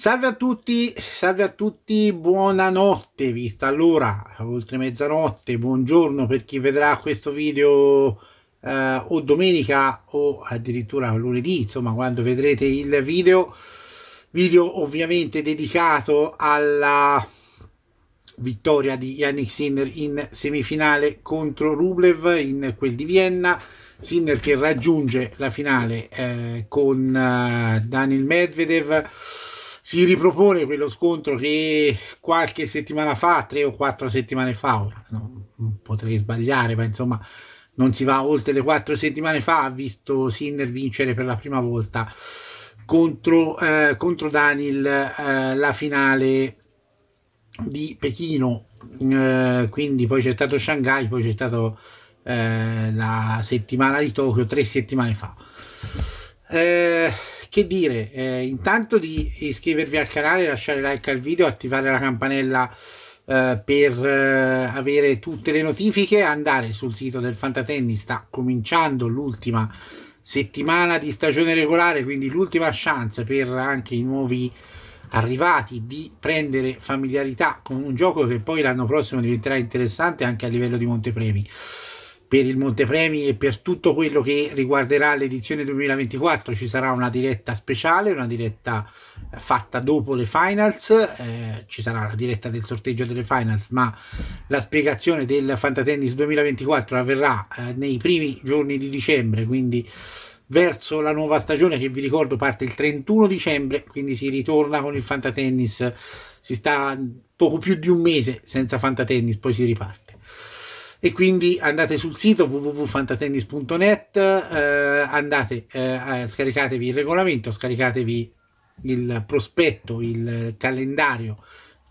Salve a tutti, salve a tutti, buonanotte vista l'ora, oltre mezzanotte, buongiorno per chi vedrà questo video eh, o domenica o addirittura lunedì, insomma quando vedrete il video, video ovviamente dedicato alla vittoria di Yannick Sinner in semifinale contro Rublev in quel di Vienna, Sinner che raggiunge la finale eh, con eh, Daniel Medvedev si ripropone quello scontro che qualche settimana fa, tre o quattro settimane fa, ora, no, potrei sbagliare, ma insomma non si va oltre le quattro settimane fa, ha visto Sinner vincere per la prima volta contro, eh, contro Daniel eh, la finale di Pechino, eh, quindi poi c'è stato Shanghai, poi c'è stato eh, la settimana di Tokyo tre settimane fa. Eh, che dire, eh, intanto di iscrivervi al canale, lasciare like al video, attivare la campanella eh, per eh, avere tutte le notifiche, andare sul sito del Fantatennis, sta cominciando l'ultima settimana di stagione regolare, quindi l'ultima chance per anche i nuovi arrivati di prendere familiarità con un gioco che poi l'anno prossimo diventerà interessante anche a livello di Montepremi per il Montepremi e per tutto quello che riguarderà l'edizione 2024 ci sarà una diretta speciale, una diretta eh, fatta dopo le finals, eh, ci sarà la diretta del sorteggio delle finals, ma la spiegazione del Fantatennis 2024 avverrà eh, nei primi giorni di dicembre, quindi verso la nuova stagione che vi ricordo parte il 31 dicembre, quindi si ritorna con il Fantatennis, si sta poco più di un mese senza Fantatennis, poi si riparte e quindi andate sul sito www.fantatennis.net eh, andate eh, scaricatevi il regolamento scaricatevi il prospetto il calendario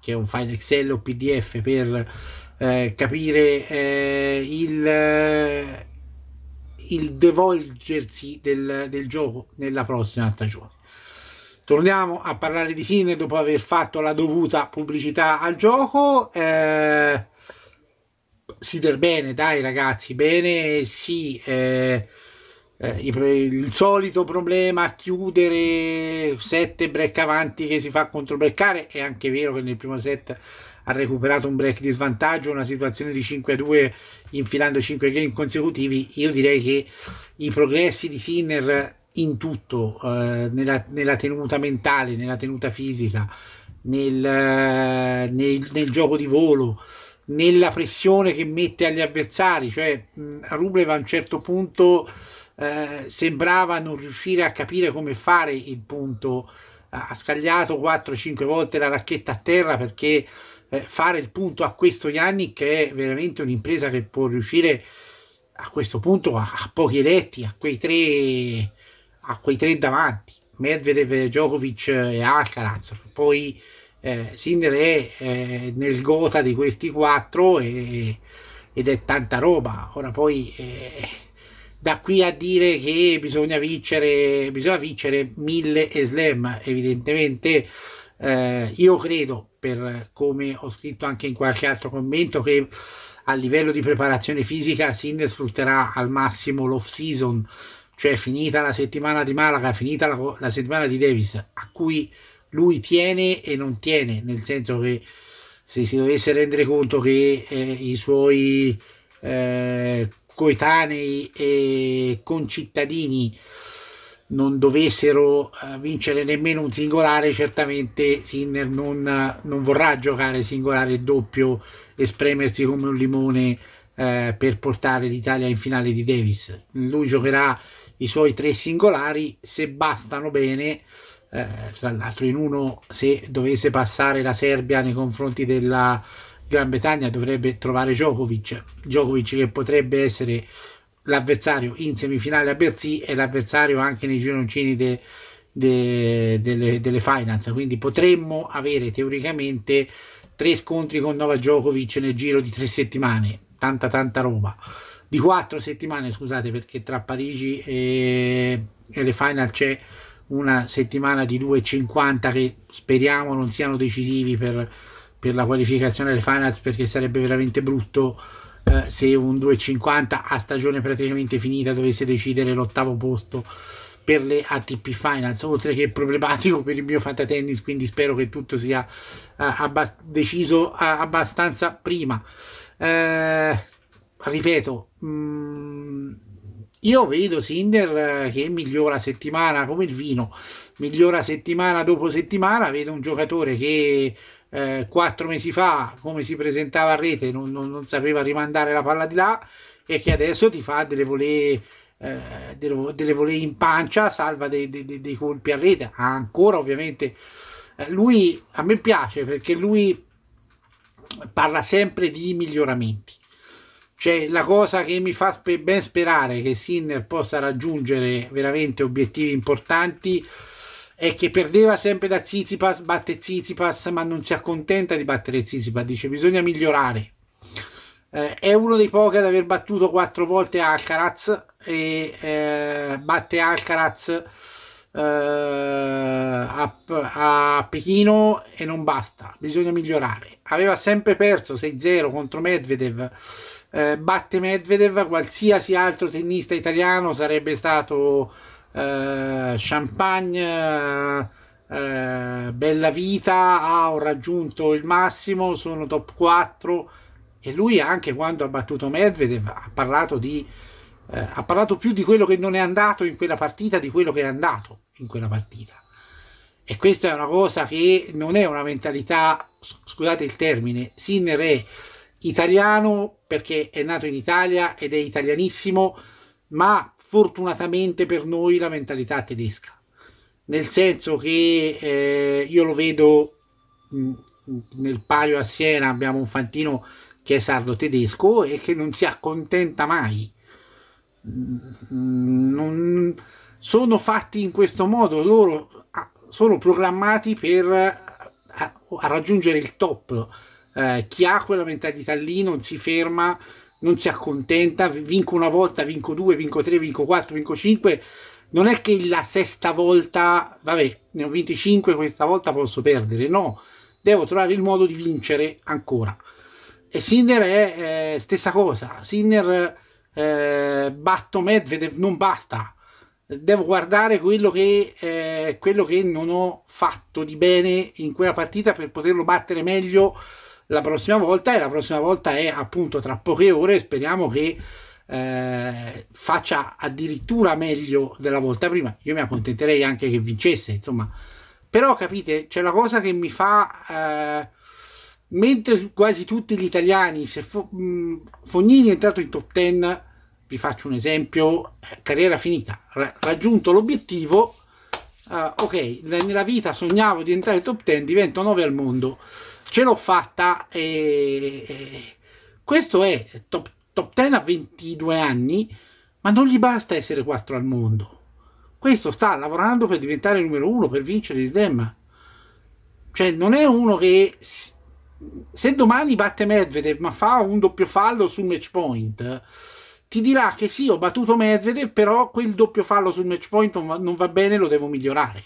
che è un file Excel o PDF per eh, capire eh, il eh, il devolgersi del, del gioco nella prossima stagione torniamo a parlare di Sine dopo aver fatto la dovuta pubblicità al gioco. Eh, Sider bene, dai ragazzi, bene, sì, eh, eh, il solito problema chiudere sette break avanti che si fa contro breakare, è anche vero che nel primo set ha recuperato un break di svantaggio, una situazione di 5-2 infilando 5 game consecutivi, io direi che i progressi di Sinner in tutto, eh, nella, nella, tenuta mentale, nella tenuta fisica, nel, eh, nel, nel gioco di volo, nella pressione che mette agli avversari, cioè Rublev a un certo punto eh, sembrava non riuscire a capire come fare il punto, ha scagliato 4-5 volte la racchetta a terra perché eh, fare il punto a questo Yannick è veramente un'impresa che può riuscire a questo punto a, a pochi eletti, a quei tre, a quei tre davanti, Medvedev, Djokovic e Alcaraz, poi eh, Sinner è eh, nel gota di questi quattro e, ed è tanta roba. Ora poi eh, da qui a dire che bisogna vincere, bisogna vincere mille slam, evidentemente eh, io credo, per come ho scritto anche in qualche altro commento, che a livello di preparazione fisica Sindel sfrutterà al massimo l'off season, cioè finita la settimana di Malaga, finita la, la settimana di Davis, a cui lui tiene e non tiene, nel senso che se si dovesse rendere conto che eh, i suoi eh, coetanei e concittadini non dovessero eh, vincere nemmeno un singolare, certamente Sinner non, non vorrà giocare singolare e doppio e spremersi come un limone eh, per portare l'Italia in finale di Davis. Lui giocherà i suoi tre singolari, se bastano bene eh, tra l'altro in uno se dovesse passare la Serbia nei confronti della Gran Bretagna dovrebbe trovare Djokovic, Djokovic che potrebbe essere l'avversario in semifinale a Berzi e l'avversario anche nei gironcini de, de, delle, delle finance, quindi potremmo avere teoricamente tre scontri con Nova Djokovic nel giro di tre settimane, tanta tanta roba, di quattro settimane scusate perché tra Parigi e, e le final c'è una settimana di 2,50 che speriamo non siano decisivi per, per la qualificazione alle finals perché sarebbe veramente brutto eh, se un 2,50 a stagione praticamente finita dovesse decidere l'ottavo posto per le ATP Finals, oltre che problematico per il mio fantatennis, quindi spero che tutto sia uh, abbast- deciso uh, abbastanza prima. Uh, ripeto, mh, mm, io vedo Sinder che migliora settimana come il vino, migliora settimana dopo settimana, vedo un giocatore che eh, quattro mesi fa, come si presentava a rete, non, non, non, sapeva rimandare la palla di là e che adesso ti fa delle volee, eh, delle, delle volee in pancia, salva dei, dei, dei colpi a rete, ancora ovviamente... Eh, lui a me piace perché lui parla sempre di miglioramenti cioè, la cosa che mi fa sper- ben sperare che Sinner possa raggiungere veramente obiettivi importanti è che perdeva sempre da Zizipas, batte Zizipas, ma non si accontenta di battere Zizipas, dice bisogna migliorare. Eh, è uno dei pochi ad aver battuto quattro volte Alcaraz e eh, batte Alcaraz eh, a, a Pechino e non basta, bisogna migliorare. Aveva sempre perso 6-0 contro Medvedev eh, batte Medvedev, qualsiasi altro tennista italiano sarebbe stato eh, Champagne, eh, eh Bella Vita, ha raggiunto il massimo, sono top 4 e lui anche quando ha battuto Medvedev ha parlato di eh, ha parlato più di quello che non è andato in quella partita di quello che è andato in quella partita e questa è una cosa che non è una mentalità scusate il termine sinner è italiano perché è nato in Italia ed è italianissimo, ma fortunatamente per noi la mentalità tedesca. Nel senso che eh, io lo vedo mh, mm, nel palio a Siena, abbiamo un fantino che è sardo tedesco e che non si accontenta mai. Mm, non sono fatti in questo modo, loro ah, sono programmati per ah, a, a raggiungere il top eh, chi ha quella mentalità lì non si ferma, non si accontenta, vinco una volta, vinco due, vinco tre, vinco quattro, vinco cinque. Non è che la sesta volta, vabbè, ne ho vinti cinque, questa volta posso perdere, no, devo trovare il modo di vincere ancora. E Sinner è eh, stessa cosa, Sinner eh, batto Medvedev non basta, devo guardare quello che, eh, quello che non ho fatto di bene in quella partita per poterlo battere meglio la prossima volta e la prossima volta è appunto tra poche ore speriamo che eh, faccia addirittura meglio della volta prima io mi accontenterei anche che vincesse insomma però capite c'è la cosa che mi fa eh, mentre quasi tutti gli italiani se Fo mh, mm, Fognini è entrato in top 10 vi faccio un esempio eh, carriera finita Ra raggiunto l'obiettivo Uh, ok, nella vita sognavo di entrare in top 10, divento 9 al mondo, ce l'ho fatta e, e, questo è top, top 10 a 22 anni, ma non gli basta essere 4 al mondo. Questo sta lavorando per diventare il numero 1, per vincere Isdemma. Cioè non è uno che se domani batte Medvedev ma fa un doppio fallo su match point ti dirà che sì, ho battuto Medvedev, però quel doppio fallo sul match point non va, non va bene, lo devo migliorare.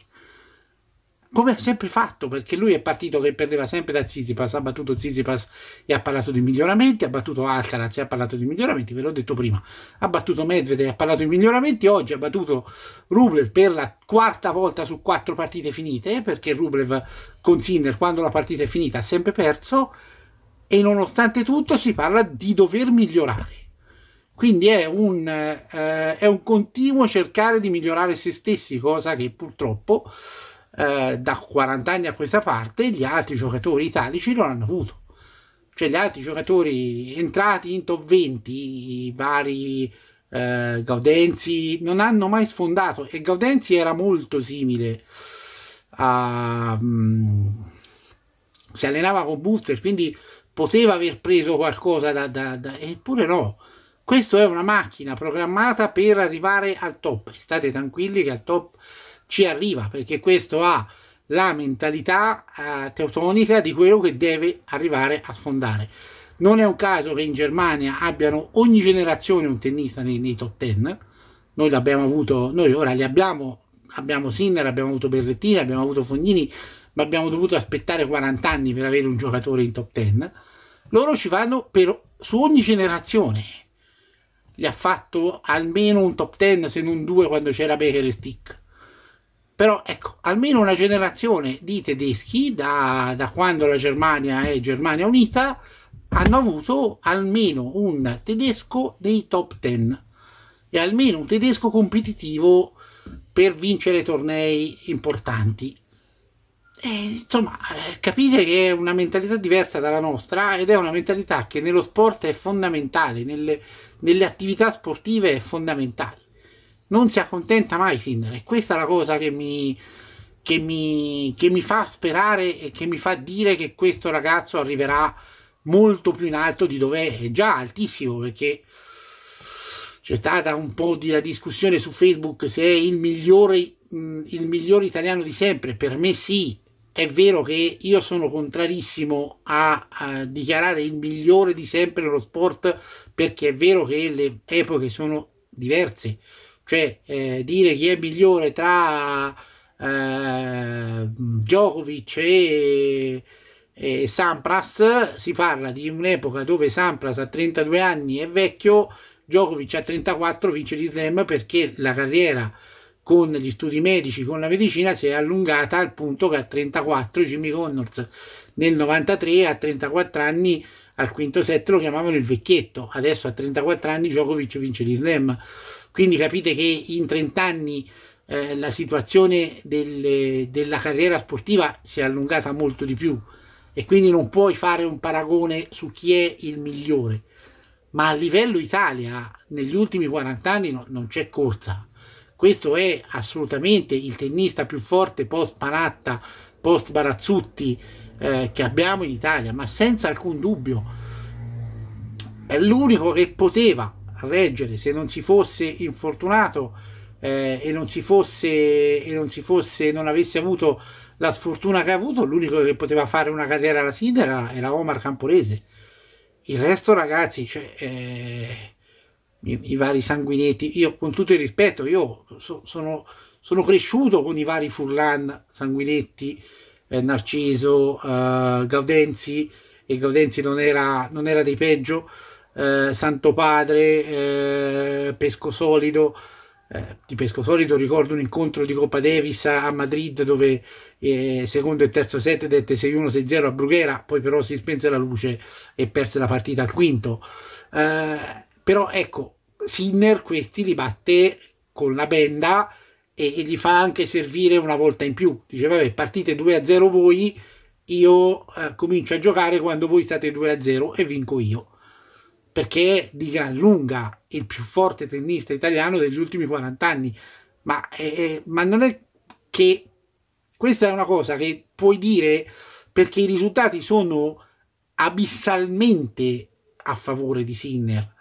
Come ha sempre fatto, perché lui è partito che perdeva sempre da Zizipas, ha battuto Zizipas e ha parlato di miglioramenti, ha battuto Alcaraz e ha parlato di miglioramenti, ve l'ho detto prima, ha battuto Medvedev e ha parlato di miglioramenti, oggi ha battuto Rublev per la quarta volta su quattro partite finite, perché Rublev con Sinner quando la partita è finita ha sempre perso, e nonostante tutto si parla di dover migliorare quindi è un, eh, è un continuo cercare di migliorare se stessi, cosa che purtroppo eh, da 40 anni a questa parte gli altri giocatori italici non hanno avuto. Cioè gli altri giocatori entrati in top 20, i vari eh, Gaudenzi, non hanno mai sfondato. E Gaudenzi era molto simile a... Um, si allenava con Booster, quindi poteva aver preso qualcosa da, da, da eppure no questa è una macchina programmata per arrivare al top. State tranquilli che al top ci arriva perché questo ha la mentalità eh, teutonica di quello che deve arrivare a sfondare. Non è un caso che in Germania abbiano ogni generazione un tennista nei, nei top 10. Noi l'abbiamo avuto, noi ora li abbiamo, abbiamo Sinner, abbiamo avuto Berrettini, abbiamo avuto Fognini, ma abbiamo dovuto aspettare 40 anni per avere un giocatore in top 10. Loro ci vanno per, su ogni generazione gli ha fatto almeno un top 10 se non due quando c'era Becker e Stick però ecco almeno una generazione di tedeschi da, da quando la Germania è Germania Unita hanno avuto almeno un tedesco nei top 10 e almeno un tedesco competitivo per vincere tornei importanti. E, insomma, eh, capite che è una mentalità diversa dalla nostra ed è una mentalità che nello sport è fondamentale, nelle, nelle attività sportive è fondamentale. Non si accontenta mai Sindar, e questa è la cosa che mi, che mi, che mi fa sperare e che mi fa dire che questo ragazzo arriverà molto più in alto di dove è, già altissimo perché c'è stata un po' di discussione su Facebook se è il migliore, mm, il migliore italiano di sempre, per me sì, è vero che io sono contrarissimo a, a, dichiarare il migliore di sempre nello sport perché è vero che le epoche sono diverse, cioè eh, dire chi è migliore tra eh, Djokovic e, e Sampras, si parla di un'epoca dove Sampras a 32 anni è vecchio, Djokovic a 34 vince gli slam perché la carriera con gli studi medici, con la medicina, si è allungata al punto che a 34 Jimmy Connors nel 93 a 34 anni al quinto set lo chiamavano il vecchietto, adesso a 34 anni Djokovic vince gli slam. Quindi capite che in 30 anni eh, la situazione delle, della carriera sportiva si è allungata molto di più e quindi non puoi fare un paragone su chi è il migliore. Ma a livello Italia negli ultimi 40 anni no, non c'è corsa, questo è assolutamente il tennista più forte post Panatta, post Barazzutti eh, che abbiamo in Italia, ma senza alcun dubbio è l'unico che poteva reggere se non si fosse infortunato eh, e, non si fosse, e non si fosse non avesse avuto la sfortuna che ha avuto, l'unico che poteva fare una carriera alla Sidera era Omar Camporese. Il resto, ragazzi, cioè, eh, i, i vari sanguinetti. Io, con tutto il rispetto, io so, sono, sono, cresciuto con i vari Furlan, Sanguinetti, eh, Narciso, eh, Gaudenzi, e Gaudenzi non era, non era dei peggio, eh, Santo Padre, eh, Pesco Solido. Eh, di Pesco Solido ricordo un incontro di Coppa Davis a Madrid dove eh, secondo e terzo set dette 6-1-6-0 a Brughera, poi però si spense la luce e perse la partita al quinto. Però ecco, Sinner questi li batte con la benda e, e gli fa anche servire una volta in più. Dice, vabbè, partite 2-0 a voi, io eh, comincio a giocare quando voi state 2-0 a e vinco io. Perché è di gran lunga il più forte tennista italiano degli ultimi 40 anni. Ma, eh, eh, ma non è che questa è una cosa che puoi dire perché i risultati sono abissalmente a favore di Sinner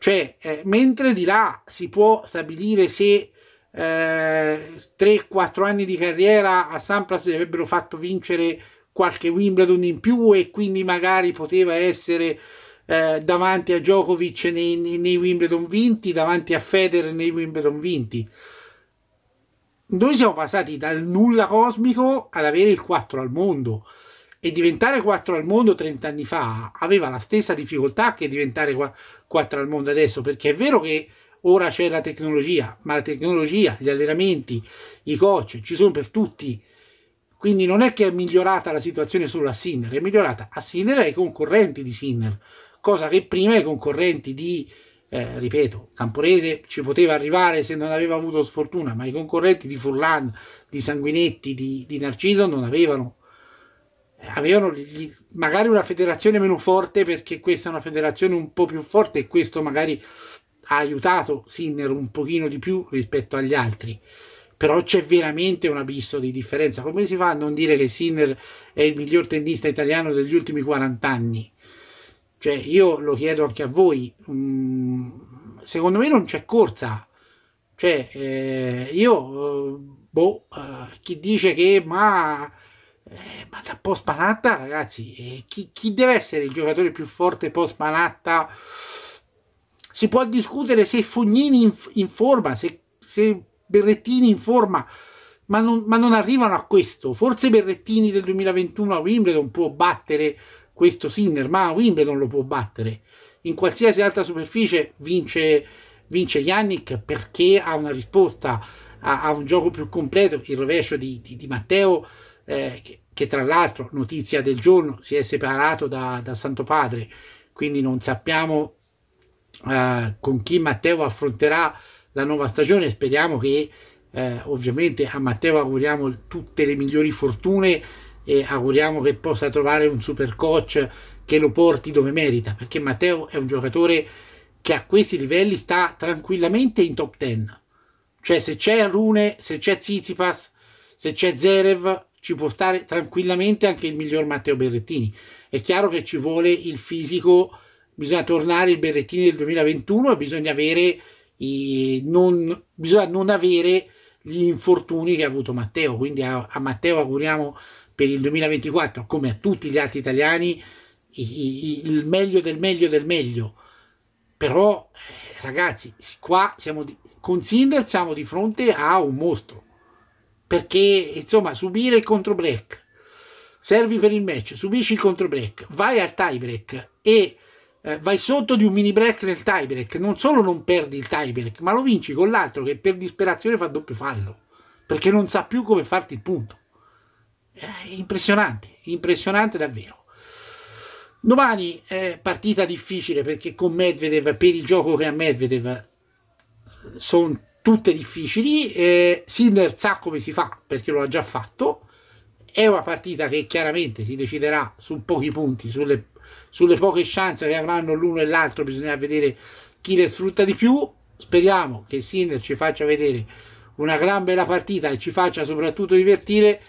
cioè, eh, mentre di là si può stabilire se eh, 3-4 anni di carriera a Sampras gli avrebbero fatto vincere qualche Wimbledon in più e quindi magari poteva essere eh, davanti a Djokovic nei, nei, Wimbledon vinti, davanti a Federer nei Wimbledon vinti. Noi siamo passati dal nulla cosmico ad avere il 4 al mondo e diventare 4 al mondo 30 anni fa aveva la stessa difficoltà che diventare 4 qua tra mondo adesso, perché è vero che ora c'è la tecnologia, ma la tecnologia, gli allenamenti, i coach ci sono per tutti. Quindi non è che è migliorata la situazione solo a Sinner, è migliorata a Sinner e ai concorrenti di Sinner, cosa che prima i concorrenti di, eh, ripeto, Camporese ci poteva arrivare se non aveva avuto sfortuna, ma i concorrenti di Furlan, di Sanguinetti, di, di Narciso non avevano avevano eh, gli, magari una federazione meno forte perché questa è una federazione un po' più forte e questo magari ha aiutato Sinner un pochino di più rispetto agli altri però c'è veramente un abisso di differenza come si fa a non dire che Sinner è il miglior tennista italiano degli ultimi 40 anni cioè io lo chiedo anche a voi mm, secondo me non c'è corsa cioè eh, io eh, boh eh, chi dice che ma eh, ma da post Panatta, ragazzi, eh, chi, chi, deve essere il giocatore più forte post Panatta? Si può discutere se Fognini in, in forma, se, se, Berrettini in forma, ma non, ma non, arrivano a questo. Forse Berrettini del 2021 a Wimbledon può battere questo Sinner, ma a Wimbledon lo può battere. In qualsiasi altra superficie vince, vince Yannick perché ha una risposta, ha, ha un gioco più completo. Il rovescio di, di, di Matteo eh, che che tra l'altro, notizia del giorno, si è separato dal da Santo Padre, quindi non sappiamo eh, con chi Matteo affronterà la nuova stagione, speriamo che eh, ovviamente a Matteo auguriamo tutte le migliori fortune e auguriamo che possa trovare un super coach che lo porti dove merita, perché Matteo è un giocatore che a questi livelli sta tranquillamente in top 10. Cioè se c'è Rune, se c'è Zizipas, se c'è Zerev, ci può stare tranquillamente anche il miglior Matteo Berrettini. È chiaro che ci vuole il fisico, bisogna tornare il Berrettini del 2021 e bisogna avere i, non, bisogna non avere gli infortuni che ha avuto Matteo. Quindi a, a, Matteo auguriamo per il 2024, come a tutti gli altri italiani, i, i, il meglio del meglio del meglio. Però, eh, ragazzi, qua siamo di, con Cinder siamo di fronte a un mostro perché insomma subire il contro break servi per il match subisci il contro break vai al tie break e eh, vai sotto di un mini break nel tie break non solo non perdi il tie break ma lo vinci con l'altro che per disperazione fa doppio fallo perché non sa più come farti il punto è eh, impressionante impressionante davvero Domani eh, partita difficile perché con Medvedev, per il gioco che ha Medvedev, sono tutte difficili. Eh, Sinner sa come si fa perché lo ha già fatto. È una partita che chiaramente si deciderà su pochi punti, sulle, sulle poche chance che avranno l'uno e l'altro. Bisogna vedere chi le sfrutta di più. Speriamo che Sinner ci faccia vedere una gran bella partita e ci faccia soprattutto divertire.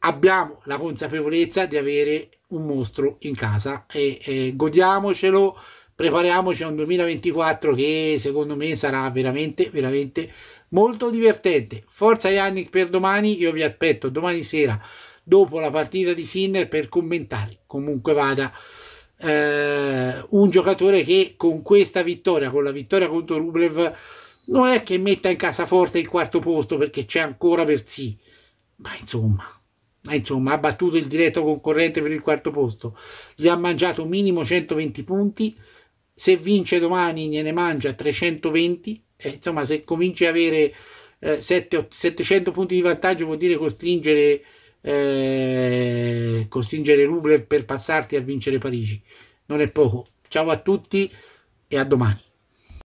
Abbiamo la consapevolezza di avere un mostro in casa e, e godiamocelo prepariamoci a un 2024 che secondo me sarà veramente, veramente molto divertente. Forza Yannick per domani, io vi aspetto domani sera dopo la partita di Sinner per commentare. Comunque vada. Eh, un giocatore che con questa vittoria, con la vittoria contro Rublev, non è che metta in casa forte il quarto posto perché c'è ancora per sì, ma insomma, ma insomma, ha battuto il diretto concorrente per il quarto posto, gli ha mangiato minimo 120 punti, se vince domani gliene mangia 320, eh, insomma se cominci a avere eh, 7, 700 punti di vantaggio vuol dire costringere, eh, costringere Rublev per passarti a vincere Parigi, non è poco. Ciao a tutti e a domani.